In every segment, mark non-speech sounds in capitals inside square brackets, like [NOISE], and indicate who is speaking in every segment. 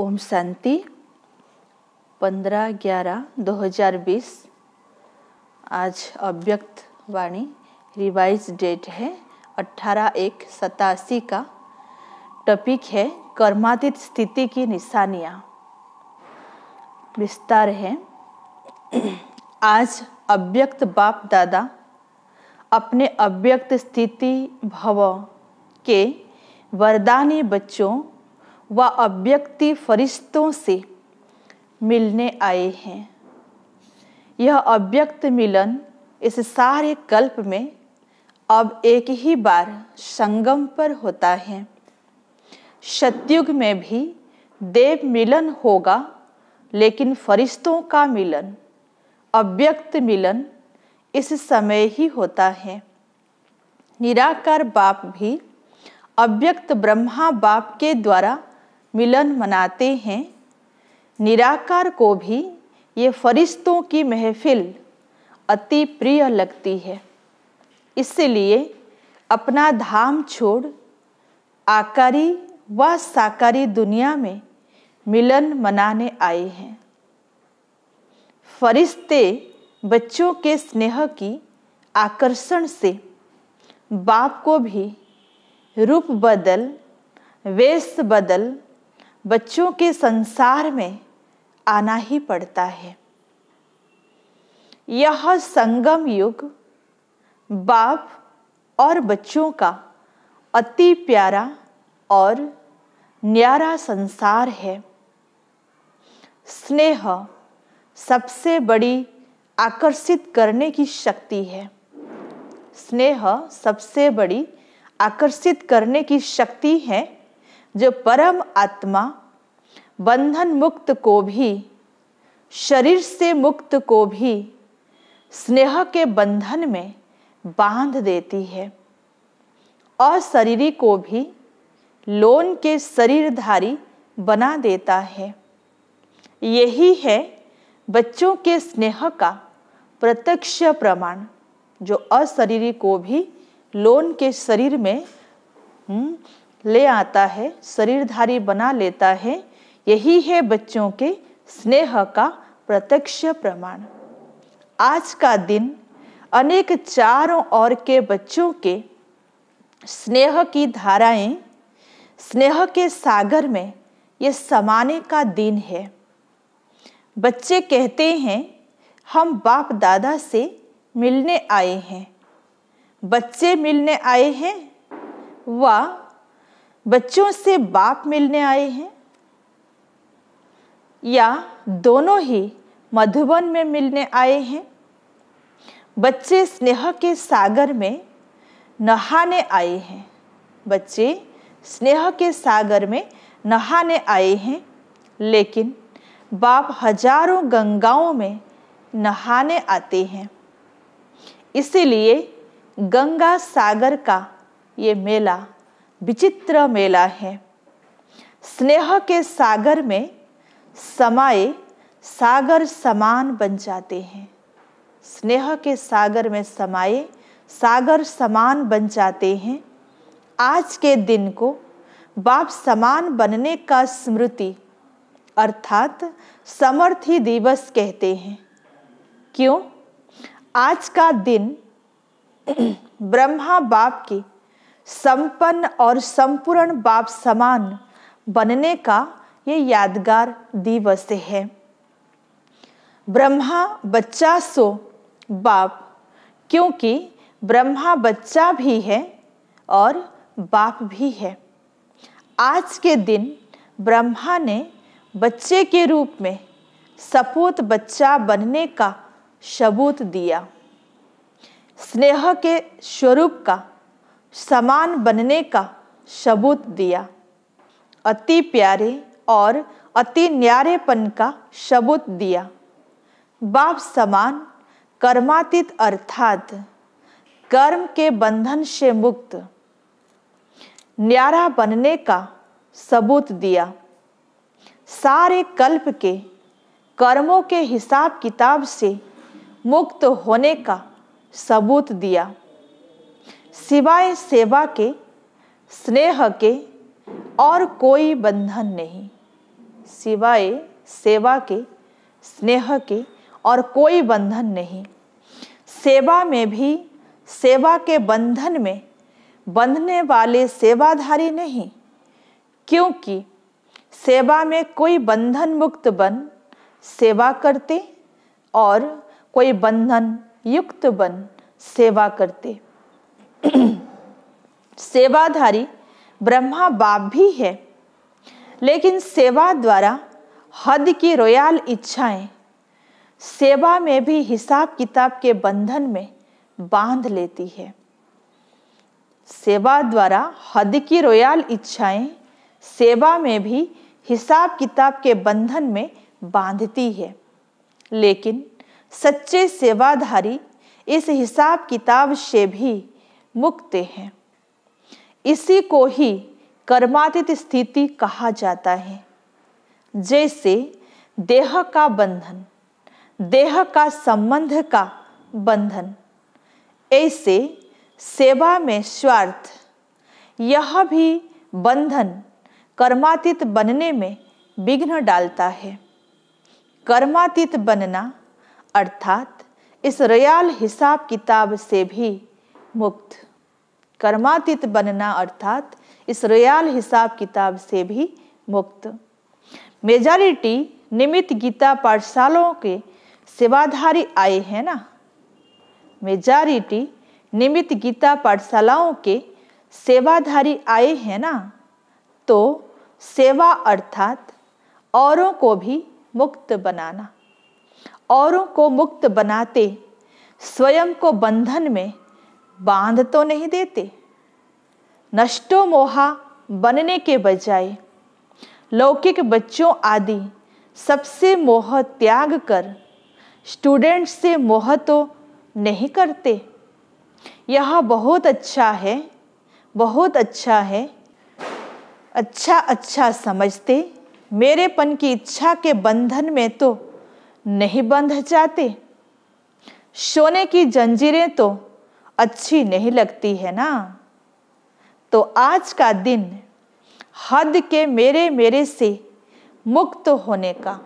Speaker 1: ओम शांति 15 ग्यारह 2020 आज अव्यक्त वाणी रिवाइज डेट है 18 एक सतासी का टॉपिक है कर्मातीत स्थिति की निशानियाँ विस्तार है आज अव्यक्त बाप दादा अपने अव्यक्त स्थिति भव के वरदानी बच्चों व अव्यक्ति फरिश्तों से मिलने आए हैं यह अव्यक्त मिलन इस सारे कल्प में अब एक ही बार संगम पर होता है शतयुग में भी देव मिलन होगा लेकिन फरिश्तों का मिलन अव्यक्त मिलन इस समय ही होता है निराकार बाप भी अव्यक्त ब्रह्मा बाप के द्वारा मिलन मनाते हैं निराकार को भी ये फरिश्तों की महफिल अति प्रिय लगती है इसलिए अपना धाम छोड़ आकारी व साकारी दुनिया में मिलन मनाने आए हैं फरिश्ते बच्चों के स्नेह की आकर्षण से बाप को भी रूप बदल वेश बदल बच्चों के संसार में आना ही पड़ता है यह संगम युग बाप और बच्चों का अति प्यारा और न्यारा संसार है स्नेह सबसे बड़ी आकर्षित करने की शक्ति है स्नेह सबसे बड़ी आकर्षित करने की शक्ति है जो परम आत्मा बंधन मुक्त को भी शरीर से मुक्त को भी स्नेह के बंधन में बांध देती है और को भी लोन के शरीरधारी बना देता है यही है बच्चों के स्नेह का प्रत्यक्ष प्रमाण जो अशरीरी को भी लोन के शरीर में हम्म, ले आता है शरीरधारी बना लेता है यही है बच्चों के स्नेह का प्रत्यक्ष प्रमाण आज का दिन अनेक चारों ओर के बच्चों के स्नेह की धाराएं स्नेह के सागर में ये समाने का दिन है बच्चे कहते हैं हम बाप दादा से मिलने आए हैं बच्चे मिलने आए हैं व बच्चों से बाप मिलने आए हैं या दोनों ही मधुबन में मिलने आए हैं बच्चे स्नेह के सागर में नहाने आए हैं बच्चे स्नेह के सागर में नहाने आए हैं लेकिन बाप हजारों गंगाओं में नहाने आते हैं इसीलिए गंगा सागर का ये मेला विचित्र मेला है स्नेह के सागर में समाए सागर समान बन जाते हैं स्नेह के सागर में समाए सागर समान बन जाते हैं आज के दिन को बाप समान बनने का स्मृति अर्थात समर्थी दिवस कहते हैं क्यों आज का दिन [CLEARS THROAT] ब्रह्मा बाप की संपन्न और संपूर्ण बाप समान बनने का ये यादगार दिवस है ब्रह्मा बच्चा सो बाप क्योंकि ब्रह्मा बच्चा भी है और बाप भी है आज के दिन ब्रह्मा ने बच्चे के रूप में सपूत बच्चा बनने का सबूत दिया स्नेह के स्वरूप का समान बनने का सबूत दिया अति प्यारे और अति न्यारेपन का सबूत दिया बाप समान कर्मातीत अर्थात कर्म के बंधन से मुक्त न्यारा बनने का सबूत दिया सारे कल्प के कर्मों के हिसाब किताब से मुक्त होने का सबूत दिया सिवाय सेवा के स्नेह के और कोई बंधन नहीं सिवाय सेवा के स्नेह के और कोई बंधन नहीं सेवा में भी सेवा के बंधन में बंधने वाले सेवाधारी नहीं क्योंकि सेवा में कोई बंधन मुक्त बन सेवा करते और कोई बंधन युक्त बन सेवा करते सेवाधारी ब्रह्मा बाप भी है लेकिन सेवा द्वारा हद की रोयाल इच्छाएं सेवा में भी हिसाब किताब के बंधन में बांध लेती है सेवा द्वारा हद की रोयाल इच्छाएं सेवा में भी हिसाब किताब के बंधन में बांधती है लेकिन सच्चे सेवाधारी इस हिसाब किताब से भी मुक्त हैं इसी को ही कर्मातीत स्थिति कहा जाता है जैसे देह का बंधन देह का संबंध का बंधन ऐसे सेवा में स्वार्थ यह भी बंधन कर्मातीत बनने में विघ्न डालता है कर्मातीत बनना अर्थात इस रयाल हिसाब किताब से भी मुक्त कर्मातीत बनना अर्थात इस रयाल हिसाब किताब से भी मुक्त मेजॉरिटी निमित गीता पाठशालाओं के सेवाधारी आए हैं ना मेजॉरिटी निमित गीता पाठशालाओं के सेवाधारी आए हैं ना तो सेवा अर्थात औरों को भी मुक्त बनाना औरों को मुक्त बनाते स्वयं को बंधन में बांध तो नहीं देते नष्टो मोहा बनने के बजाय लौकिक बच्चों आदि सबसे मोह त्याग कर स्टूडेंट से मोह तो नहीं करते यह बहुत अच्छा है बहुत अच्छा है अच्छा अच्छा समझते मेरेपन की इच्छा के बंधन में तो नहीं बंध जाते सोने की जंजीरें तो अच्छी नहीं लगती है ना तो आज का दिन हद के मेरे मेरे से मुक्त होने का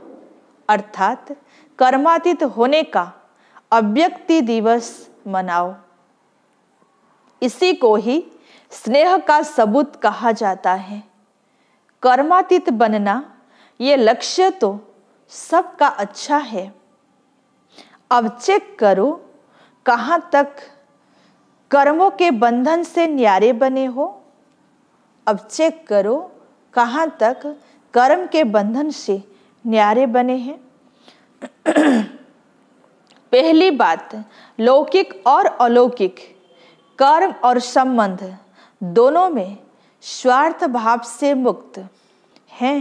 Speaker 1: अर्थात कर्मातीत होने का अव्यक्ति दिवस मनाओ इसी को ही स्नेह का सबूत कहा जाता है कर्मातीत बनना ये लक्ष्य तो सबका अच्छा है अब चेक करो कहाँ तक कर्मों के बंधन से न्यारे बने हो अब चेक करो कहाँ तक कर्म के बंधन से न्यारे बने हैं [CLEARS THROAT] पहली बात लौकिक और अलौकिक कर्म और संबंध दोनों में स्वार्थ भाव से मुक्त हैं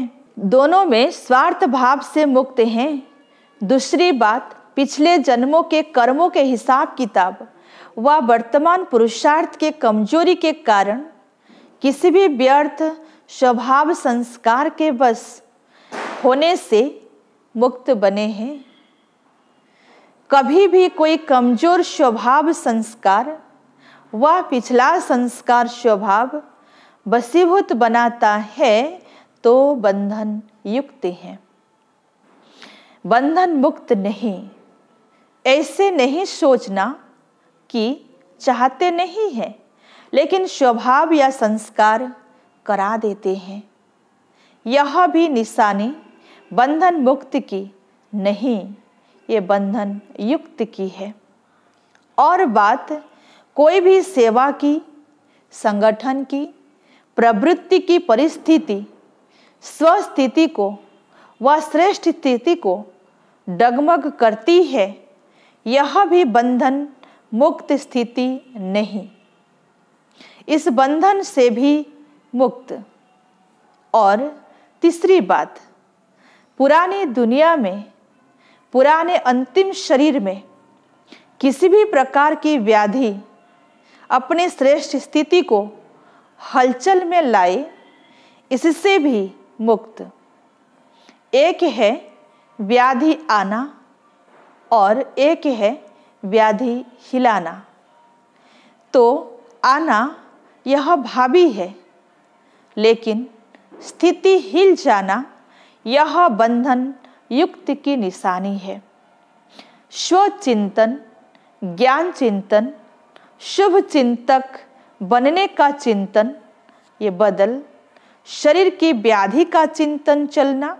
Speaker 1: दोनों में स्वार्थ भाव से मुक्त हैं दूसरी बात पिछले जन्मों के कर्मों के हिसाब किताब व वर्तमान पुरुषार्थ के कमजोरी के कारण किसी भी व्यर्थ स्वभाव संस्कार के बस होने से मुक्त बने हैं कभी भी कोई कमजोर स्वभाव संस्कार व पिछला संस्कार स्वभाव बसीभूत बनाता है तो बंधन युक्त है बंधन मुक्त नहीं ऐसे नहीं सोचना कि चाहते नहीं हैं लेकिन स्वभाव या संस्कार करा देते हैं यह भी निशानी बंधन मुक्त की नहीं ये बंधन युक्त की है और बात कोई भी सेवा की संगठन की प्रवृत्ति की परिस्थिति स्वस्थिति को व श्रेष्ठ स्थिति को डगमग करती है यह भी बंधन मुक्त स्थिति नहीं इस बंधन से भी मुक्त और तीसरी बात पुरानी दुनिया में पुराने अंतिम शरीर में किसी भी प्रकार की व्याधि अपनी श्रेष्ठ स्थिति को हलचल में लाए इससे भी मुक्त एक है व्याधि आना और एक है व्याधि हिलाना तो आना यह भावी है लेकिन स्थिति हिल जाना यह बंधन युक्त की निशानी है स्वचिंतन ज्ञान चिंतन शुभ चिंतक बनने का चिंतन ये बदल शरीर की व्याधि का चिंतन चलना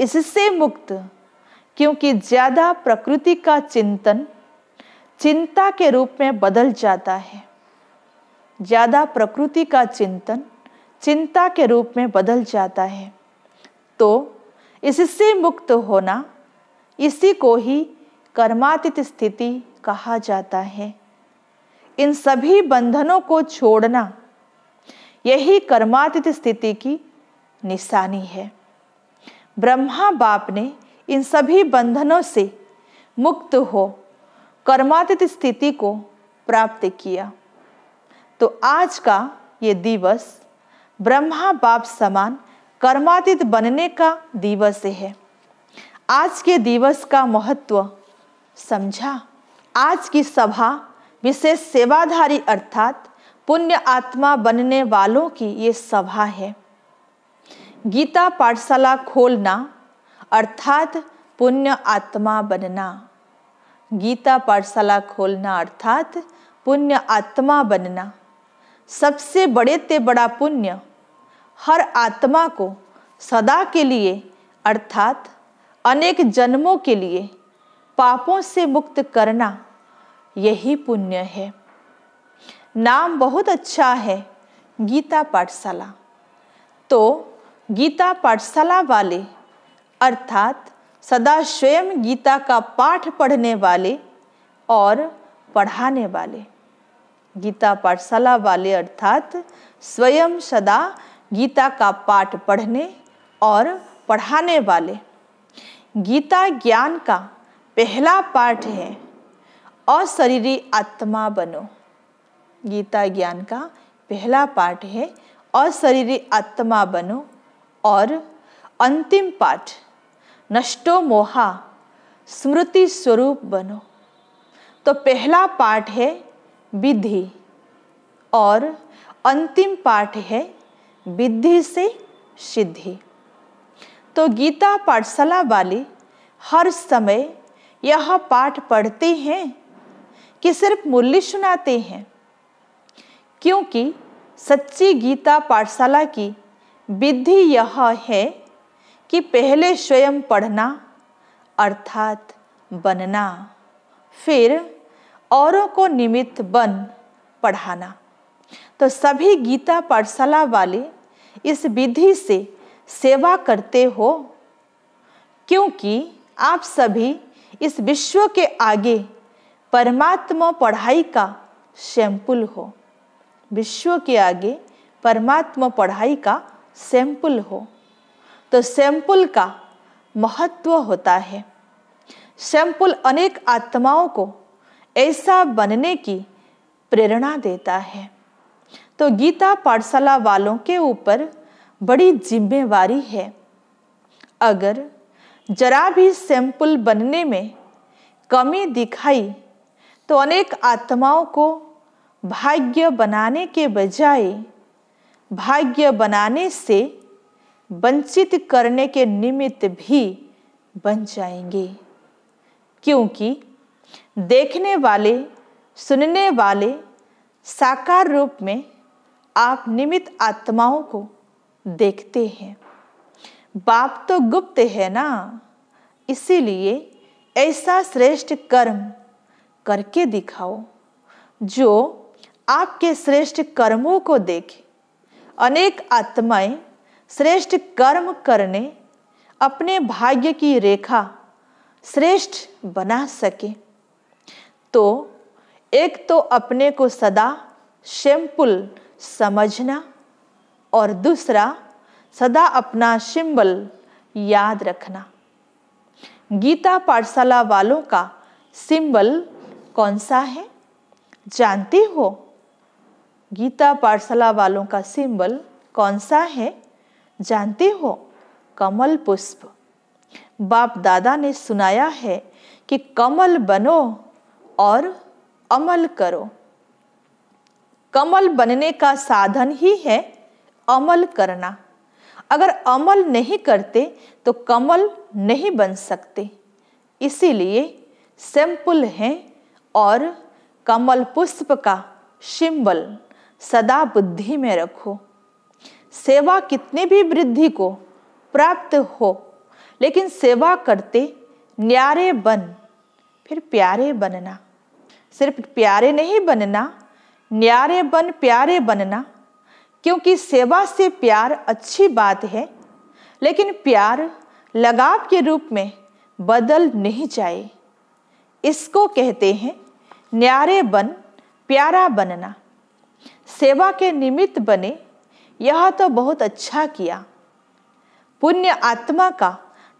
Speaker 1: इससे मुक्त क्योंकि ज़्यादा प्रकृति का चिंतन चिंता के रूप में बदल जाता है ज़्यादा प्रकृति का चिंतन चिंता के रूप में बदल जाता है तो इससे मुक्त होना इसी को ही कर्मातीत स्थिति कहा जाता है इन सभी बंधनों को छोड़ना यही कर्मातीत स्थिति की निशानी है ब्रह्मा बाप ने इन सभी बंधनों से मुक्त हो कर्मातीत स्थिति को प्राप्त किया तो आज का ये दिवस ब्रह्मा बाप समान कर्मातीत बनने का दिवस है आज के दिवस का महत्व समझा आज की सभा विशेष सेवाधारी अर्थात पुण्य आत्मा बनने वालों की ये सभा है गीता पाठशाला खोलना अर्थात पुण्य आत्मा बनना गीता पाठशाला खोलना अर्थात पुण्य आत्मा बनना सबसे बड़े ते बड़ा पुण्य हर आत्मा को सदा के लिए अर्थात अनेक जन्मों के लिए पापों से मुक्त करना यही पुण्य है नाम बहुत अच्छा है गीता पाठशाला तो गीता पाठशाला वाले अर्थात सदा स्वयं गीता का पाठ पढ़ने वाले और पढ़ाने वाले गीता पाठशाला वाले अर्थात स्वयं सदा गीता का पाठ पढ़ने और पढ़ाने वाले गीता ज्ञान का पहला पाठ है अशरीरी आत्मा बनो गीता ज्ञान का पहला पाठ है अशरीरी आत्मा बनो और अंतिम पाठ नष्टो मोहा स्मृति स्वरूप बनो तो पहला पाठ है विधि और अंतिम पाठ है विधि से सिद्धि तो गीता पाठशाला वाली हर समय यह पाठ पढ़ते हैं कि सिर्फ मूल्य सुनाते हैं क्योंकि सच्ची गीता पाठशाला की विधि यह है कि पहले स्वयं पढ़ना अर्थात बनना फिर औरों को निमित्त बन पढ़ाना तो सभी गीता पाठशाला वाले इस विधि से सेवा करते हो क्योंकि आप सभी इस विश्व के आगे परमात्मा पढ़ाई का सैंपल हो विश्व के आगे परमात्मा पढ़ाई का सैंपल हो तो सैंपल का महत्व होता है सैंपल अनेक आत्माओं को ऐसा बनने की प्रेरणा देता है तो गीता पाठशाला वालों के ऊपर बड़ी जिम्मेवारी है अगर जरा भी सैंपल बनने में कमी दिखाई तो अनेक आत्माओं को भाग्य बनाने के बजाय भाग्य बनाने से वंचित करने के निमित्त भी बन जाएंगे क्योंकि देखने वाले सुनने वाले साकार रूप में आप निमित आत्माओं को देखते हैं बाप तो गुप्त है ना इसीलिए ऐसा श्रेष्ठ कर्म करके दिखाओ जो आपके श्रेष्ठ कर्मों को देखे अनेक आत्माएं श्रेष्ठ कर्म करने अपने भाग्य की रेखा श्रेष्ठ बना सके तो एक तो अपने को सदा शिम्पुल समझना और दूसरा सदा अपना शिम्बल याद रखना गीता पाठशाला वालों का सिंबल कौन सा है जानते हो गीता पाठशाला वालों का सिंबल कौन सा है जानते हो कमल पुष्प बाप दादा ने सुनाया है कि कमल बनो और अमल करो कमल बनने का साधन ही है अमल करना अगर अमल नहीं करते तो कमल नहीं बन सकते इसीलिए सिंपल हैं और कमल पुष्प का सिंबल सदा बुद्धि में रखो सेवा कितने भी वृद्धि को प्राप्त हो लेकिन सेवा करते न्यारे बन फिर प्यारे बनना सिर्फ प्यारे नहीं बनना न्यारे बन प्यारे बनना क्योंकि सेवा से प्यार अच्छी बात है लेकिन प्यार लगाव के रूप में बदल नहीं जाए इसको कहते हैं न्यारे बन प्यारा बनना सेवा के निमित्त बने यह तो बहुत अच्छा किया पुण्य आत्मा का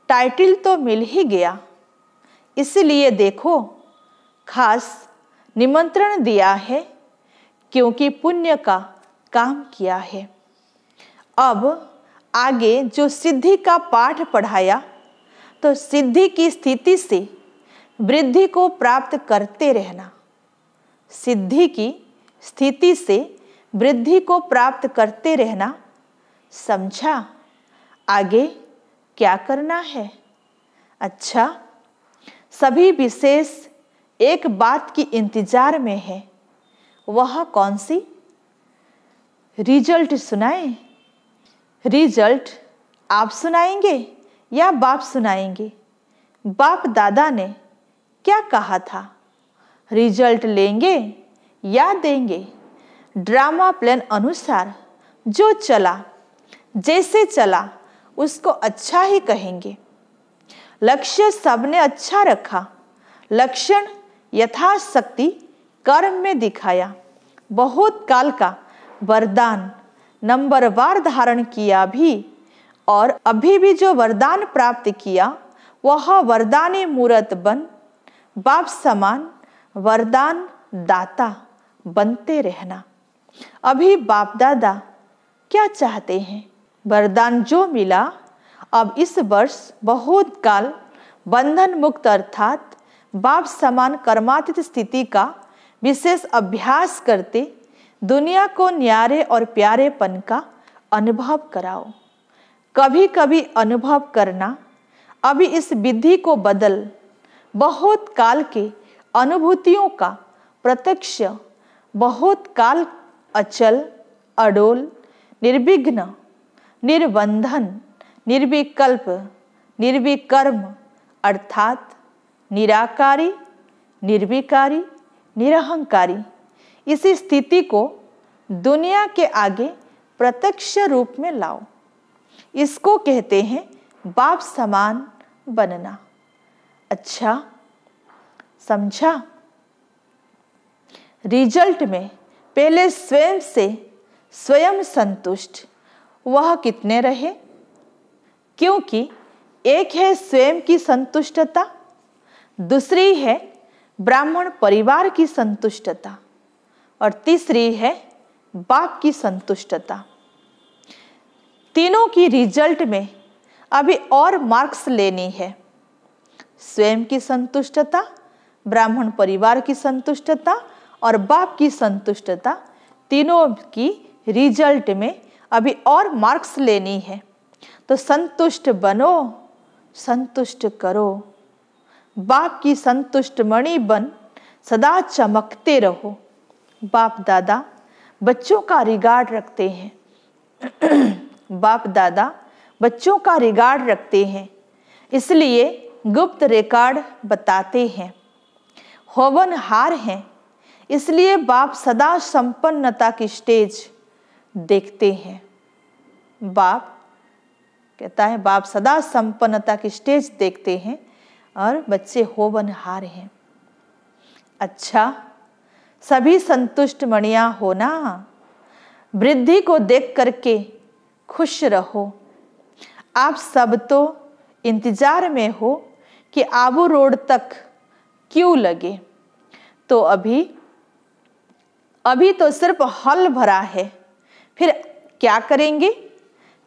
Speaker 1: टाइटल तो मिल ही गया इसलिए देखो खास निमंत्रण दिया है क्योंकि पुण्य का काम किया है अब आगे जो सिद्धि का पाठ पढ़ाया तो सिद्धि की स्थिति से वृद्धि को प्राप्त करते रहना सिद्धि की स्थिति से वृद्धि को प्राप्त करते रहना समझा आगे क्या करना है अच्छा सभी विशेष एक बात की इंतजार में है वह कौन सी रिजल्ट सुनाए रिजल्ट आप सुनाएंगे या बाप सुनाएंगे बाप दादा ने क्या कहा था रिजल्ट लेंगे या देंगे ड्रामा प्लान अनुसार जो चला जैसे चला उसको अच्छा ही कहेंगे लक्ष्य सबने अच्छा रखा लक्षण यथाशक्ति कर्म में दिखाया बहुत काल का वरदान नंबर वार धारण किया भी और अभी भी जो वरदान प्राप्त किया वह वरदानी मूर्त बन बाप समान वरदान दाता बनते रहना अभी बाप दादा क्या चाहते हैं वरदान जो मिला अब इस वर्ष बहुत काल बंधन मुक्त अर्थात बाप समान कर्मातीत स्थिति का विशेष अभ्यास करते दुनिया को न्यारे और प्यारेपन का अनुभव कराओ कभी कभी अनुभव करना अभी इस विधि को बदल बहुत काल के अनुभूतियों का प्रत्यक्ष बहुत काल अचल अडोल निर्विघ्न निर्बंधन निर्विकल्प निर्विकर्म अर्थात निराकारी निर्विकारी निरहंकारी इस स्थिति को दुनिया के आगे प्रत्यक्ष रूप में लाओ इसको कहते हैं बाप समान बनना अच्छा समझा रिजल्ट में पहले स्वयं से स्वयं संतुष्ट वह कितने रहे क्योंकि एक है स्वयं की संतुष्टता दूसरी है ब्राह्मण परिवार की संतुष्टता और तीसरी है बाप की संतुष्टता तीनों की रिजल्ट में अभी और मार्क्स लेनी है स्वयं की संतुष्टता ब्राह्मण परिवार की संतुष्टता और बाप की संतुष्टता तीनों की रिजल्ट में अभी और मार्क्स लेनी है तो संतुष्ट बनो संतुष्ट करो बाप की संतुष्ट मणि बन सदा चमकते रहो बाप दादा बच्चों का रिगार्ड रखते हैं [CLEARS THROAT] बाप दादा बच्चों का रिगार्ड रखते हैं इसलिए गुप्त रिकॉर्ड बताते हैं होवन हार हैं इसलिए बाप सदा संपन्नता की स्टेज देखते हैं बाप कहता है बाप सदा संपन्नता की स्टेज देखते हैं और बच्चे हो बनहार हैं अच्छा सभी संतुष्ट मणिया होना वृद्धि को देख करके खुश रहो आप सब तो इंतजार में हो कि आबू रोड तक क्यों लगे तो अभी अभी तो सिर्फ हल भरा है फिर क्या करेंगे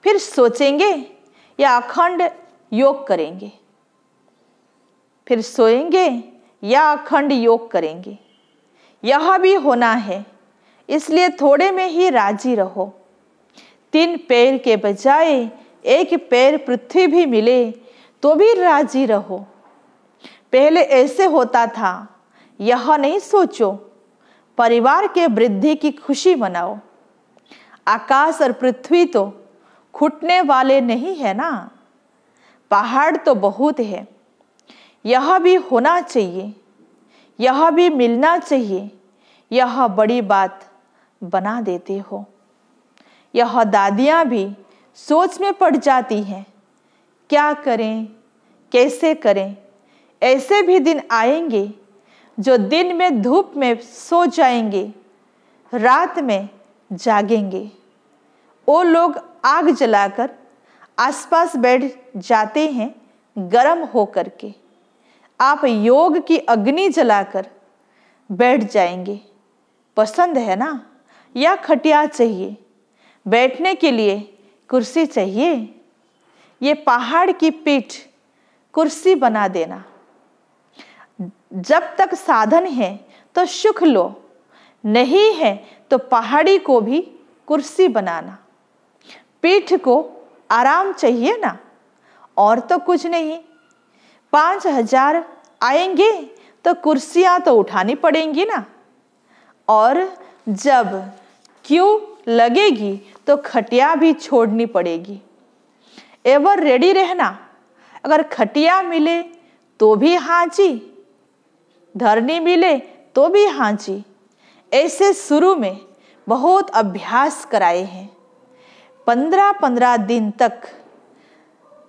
Speaker 1: फिर सोचेंगे या अखंड योग करेंगे फिर सोएंगे या अखंड योग करेंगे यह भी होना है इसलिए थोड़े में ही राजी रहो तीन पैर के बजाय एक पैर पृथ्वी भी मिले तो भी राजी रहो पहले ऐसे होता था यह नहीं सोचो परिवार के वृद्धि की खुशी मनाओ आकाश और पृथ्वी तो खुटने वाले नहीं है ना पहाड़ तो बहुत है यह भी होना चाहिए यह भी मिलना चाहिए यह बड़ी बात बना देते हो यह दादियाँ भी सोच में पड़ जाती हैं क्या करें कैसे करें ऐसे भी दिन आएंगे जो दिन में धूप में सो जाएंगे रात में जागेंगे वो लोग आग जलाकर आसपास बैठ जाते हैं गर्म हो करके आप योग की अग्नि जलाकर बैठ जाएंगे पसंद है ना या खटिया चाहिए बैठने के लिए कुर्सी चाहिए ये पहाड़ की पीठ कुर्सी बना देना जब तक साधन है तो सुख लो नहीं है तो पहाड़ी को भी कुर्सी बनाना पीठ को आराम चाहिए ना और तो कुछ नहीं पाँच हजार आएंगे तो कुर्सियाँ तो उठानी पड़ेंगी ना और जब क्यों लगेगी तो खटिया भी छोड़नी पड़ेगी एवर रेडी रहना अगर खटिया मिले तो भी हाँ जी धरनी मिले तो भी हाँची ऐसे शुरू में बहुत अभ्यास कराए हैं पंद्रह पंद्रह दिन तक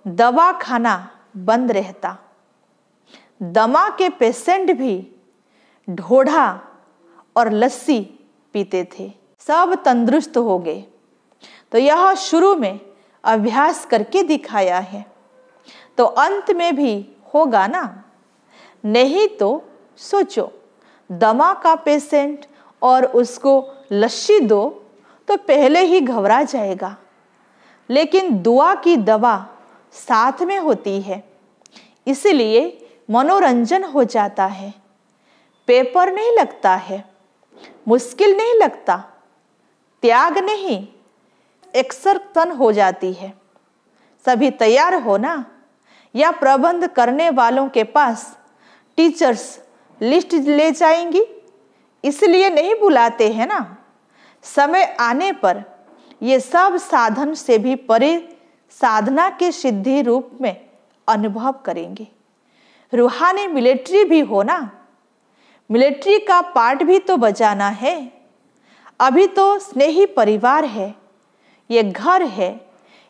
Speaker 1: दवा खाना बंद रहता दमा के पेशेंट भी ढोढ़ा और लस्सी पीते थे सब तंदुरुस्त हो गए तो यह शुरू में अभ्यास करके दिखाया है तो अंत में भी होगा ना नहीं तो सोचो दमा का पेशेंट और उसको लस्सी दो तो पहले ही घबरा जाएगा लेकिन दुआ की दवा साथ में होती है इसलिए मनोरंजन हो जाता है पेपर नहीं लगता है मुश्किल नहीं लगता त्याग नहीं तन हो जाती है सभी तैयार हो ना या प्रबंध करने वालों के पास टीचर्स लिस्ट ले जाएंगी इसलिए नहीं बुलाते हैं ना समय आने पर ये सब साधन से भी परे साधना के सिद्धि रूप में अनुभव करेंगे रूहानी मिलिट्री भी हो ना मिलिट्री का पार्ट भी तो बजाना है अभी तो स्नेही परिवार है ये घर है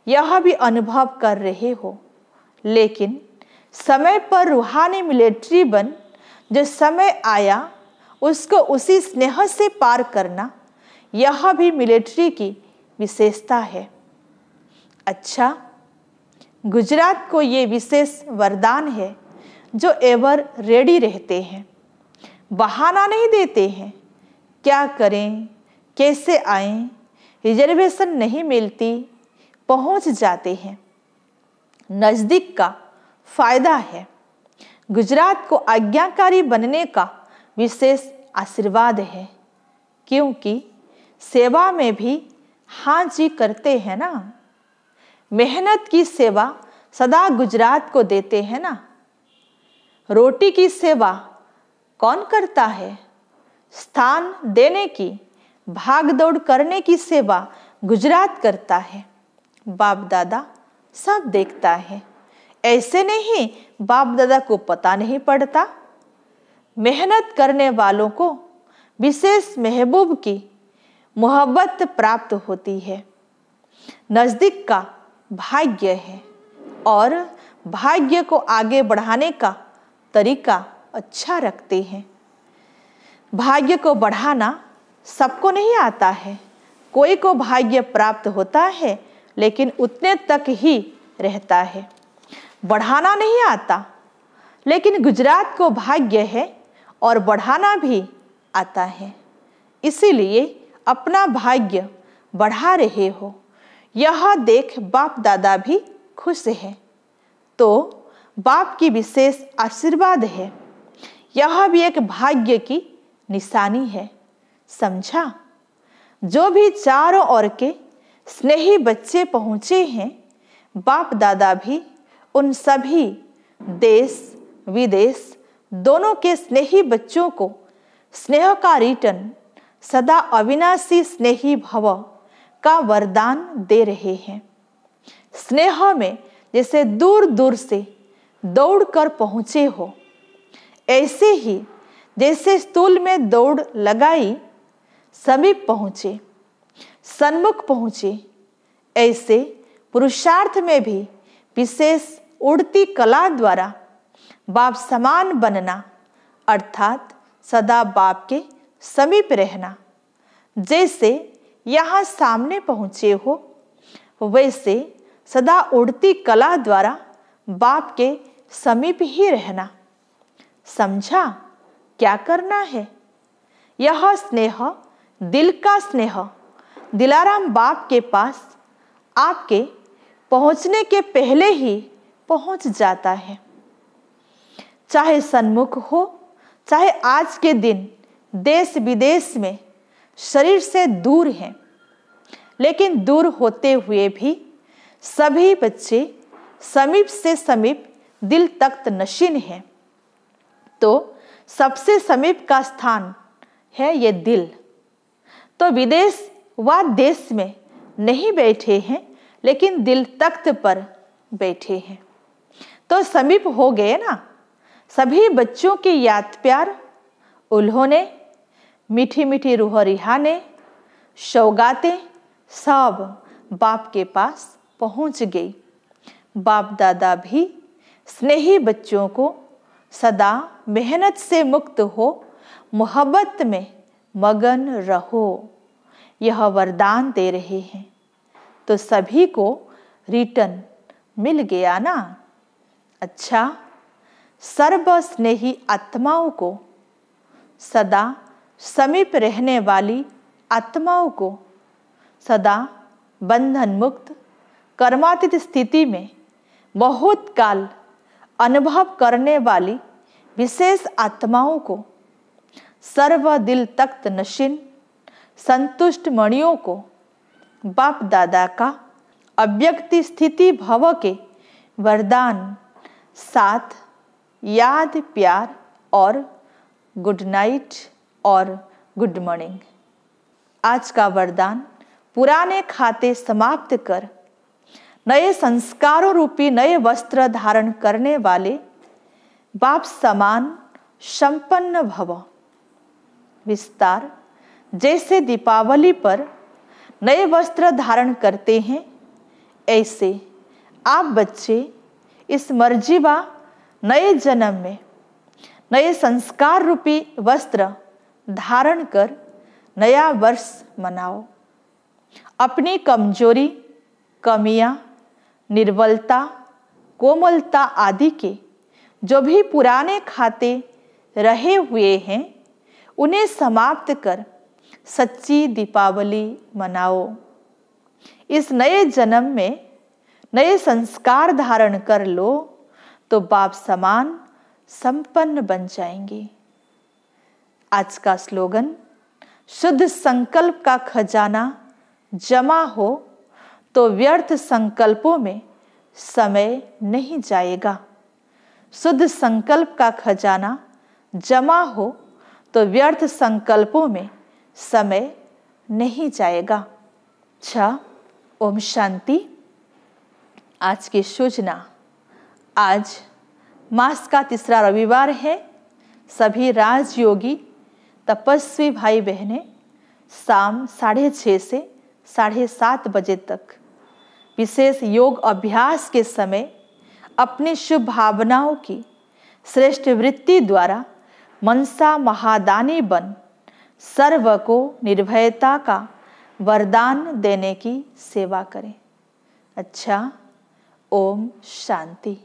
Speaker 1: यह भी अनुभव कर रहे हो लेकिन समय पर रूहानी मिलिट्री बन जो समय आया उसको उसी स्नेह से पार करना यह भी मिलिट्री की विशेषता है अच्छा गुजरात को ये विशेष वरदान है जो एवर रेडी रहते हैं बहाना नहीं देते हैं क्या करें कैसे आए रिजर्वेशन नहीं मिलती पहुंच जाते हैं नज़दीक का फ़ायदा है गुजरात को आज्ञाकारी बनने का विशेष आशीर्वाद है क्योंकि सेवा में भी हाँ जी करते हैं ना मेहनत की सेवा सदा गुजरात को देते हैं ना रोटी की सेवा कौन करता है स्थान देने की भाग दौड़ करने की सेवा गुजरात करता है बाप दादा सब देखता है ऐसे नहीं बाप दादा को पता नहीं पड़ता मेहनत करने वालों को विशेष महबूब की मोहब्बत प्राप्त होती है नज़दीक का भाग्य है और भाग्य को आगे बढ़ाने का तरीका अच्छा रखते हैं भाग्य को बढ़ाना सबको नहीं आता है कोई को भाग्य प्राप्त होता है लेकिन उतने तक ही रहता है बढ़ाना नहीं आता लेकिन गुजरात को भाग्य है और बढ़ाना भी आता है इसीलिए अपना भाग्य बढ़ा रहे हो यह देख बाप दादा भी खुश है तो बाप की विशेष आशीर्वाद है यह भी एक भाग्य की निशानी है समझा जो भी चारों ओर के स्नेही बच्चे पहुँचे हैं बाप दादा भी उन सभी देश विदेश दोनों के स्नेही बच्चों को स्नेह का रिटर्न सदा अविनाशी स्नेही भव का वरदान दे रहे हैं स्नेह में जैसे दूर दूर से दौड़ कर पहुँचे हो ऐसे ही जैसे स्तूल में दौड़ लगाई समीप पहुँचे सन्मुख पहुँचे ऐसे पुरुषार्थ में भी विशेष उड़ती कला द्वारा बाप समान बनना अर्थात सदा बाप के समीप रहना जैसे यहाँ सामने पहुँचे हो वैसे सदा उड़ती कला द्वारा बाप के समीप ही रहना समझा क्या करना है यह स्नेह दिल का स्नेह दिलाराम बाप के पास आपके पहुंचने के पहले ही पहुंच जाता है चाहे सन्मुख हो चाहे आज के दिन देश विदेश में शरीर से दूर हैं लेकिन दूर होते हुए भी सभी बच्चे समीप से समीप दिल तख्त नशीन हैं तो सबसे समीप का स्थान है ये दिल तो विदेश व देश में नहीं बैठे हैं लेकिन दिल तख्त पर बैठे हैं तो समीप हो गए ना सभी बच्चों की याद प्यार उन्होंने मीठी मीठी रूह रिहाने सौगाते सब बाप के पास पहुंच गई बाप दादा भी स्नेही बच्चों को सदा मेहनत से मुक्त हो मोहब्बत में मगन रहो यह वरदान दे रहे हैं तो सभी को रिटर्न मिल गया ना अच्छा सर्वस्नेही आत्माओं को सदा समीप रहने वाली आत्माओं को सदा बंधन मुक्त कर्मातीत स्थिति में बहुत काल अनुभव करने वाली विशेष आत्माओं को सर्व दिल तख्त नशीन संतुष्ट मणियों को बाप दादा का अव्यक्ति स्थिति भव के वरदान साथ याद प्यार और गुड नाइट और गुड मॉर्निंग आज का वरदान पुराने खाते समाप्त कर नए संस्कारों रूपी नए वस्त्र धारण करने वाले बाप समान संपन्न भव विस्तार जैसे दीपावली पर नए वस्त्र धारण करते हैं ऐसे आप बच्चे इस मर्जी व नए जन्म में नए संस्कार रूपी वस्त्र धारण कर नया वर्ष मनाओ अपनी कमजोरी कमियां निर्बलता कोमलता आदि के जो भी पुराने खाते रहे हुए हैं उन्हें समाप्त कर सच्ची दीपावली मनाओ इस नए जन्म में नए संस्कार धारण कर लो तो बाप समान संपन्न बन जाएंगे आज का स्लोगन शुद्ध संकल्प का खजाना जमा हो तो व्यर्थ संकल्पों में समय नहीं जाएगा शुद्ध संकल्प का खजाना जमा हो तो व्यर्थ संकल्पों में समय नहीं जाएगा छ ओम शांति आज की सूचना आज मास का तीसरा रविवार है सभी राजयोगी तपस्वी भाई बहनें शाम साढ़े छः से साढ़े सात बजे तक विशेष योग अभ्यास के समय अपनी शुभ भावनाओं की श्रेष्ठ वृत्ति द्वारा मनसा महादानी बन सर्व को निर्भयता का वरदान देने की सेवा करें अच्छा ओम शांति